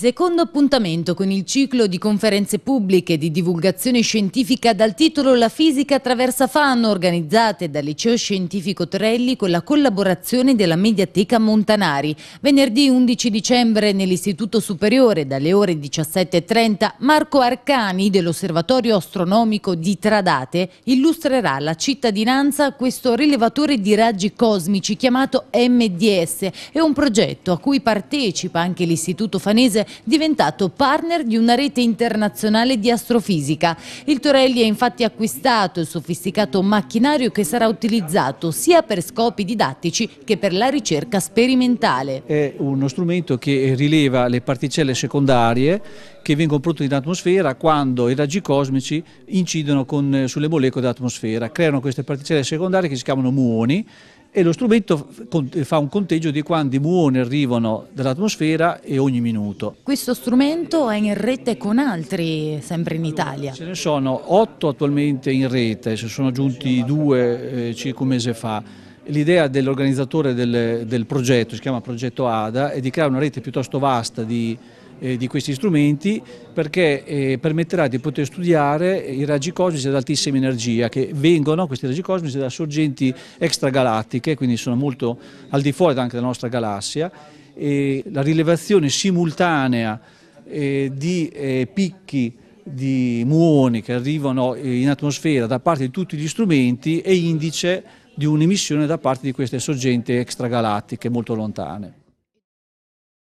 Secondo appuntamento con il ciclo di conferenze pubbliche di divulgazione scientifica dal titolo La fisica attraversa Fanno, organizzate dal Liceo Scientifico Torelli con la collaborazione della Mediateca Montanari. Venerdì 11 dicembre nell'Istituto Superiore dalle ore 17.30 Marco Arcani dell'Osservatorio Astronomico di Tradate illustrerà la cittadinanza questo rilevatore di raggi cosmici chiamato MDS. È un progetto a cui partecipa anche l'Istituto Fanese diventato partner di una rete internazionale di astrofisica. Il Torelli ha infatti acquistato il sofisticato macchinario che sarà utilizzato sia per scopi didattici che per la ricerca sperimentale. È uno strumento che rileva le particelle secondarie che vengono prodotte in atmosfera quando i raggi cosmici incidono con, sulle molecole dell'atmosfera, creano queste particelle secondarie che si chiamano muoni e lo strumento fa un conteggio di quanti muoni arrivano dall'atmosfera e ogni minuto. Questo strumento è in rete con altri, sempre in Italia? Allora, ce ne sono otto attualmente in rete, se sono giunti due eh, circa un mese fa. L'idea dell'organizzatore del, del, progetto, si chiama Progetto ADA, è di creare una rete piuttosto vasta di, eh, di questi strumenti perché eh, permetterà di poter studiare i raggi cosmici ad altissima energia che vengono, questi raggi cosmici, da sorgenti extragalattiche, quindi sono molto al di fuori anche della nostra galassia eh, la rilevazione simultanea eh, di eh, picchi di muoni che arrivano eh, in atmosfera da parte di tutti gli strumenti è indice di un'emissione da parte di queste sorgenti extragalattiche molto lontane.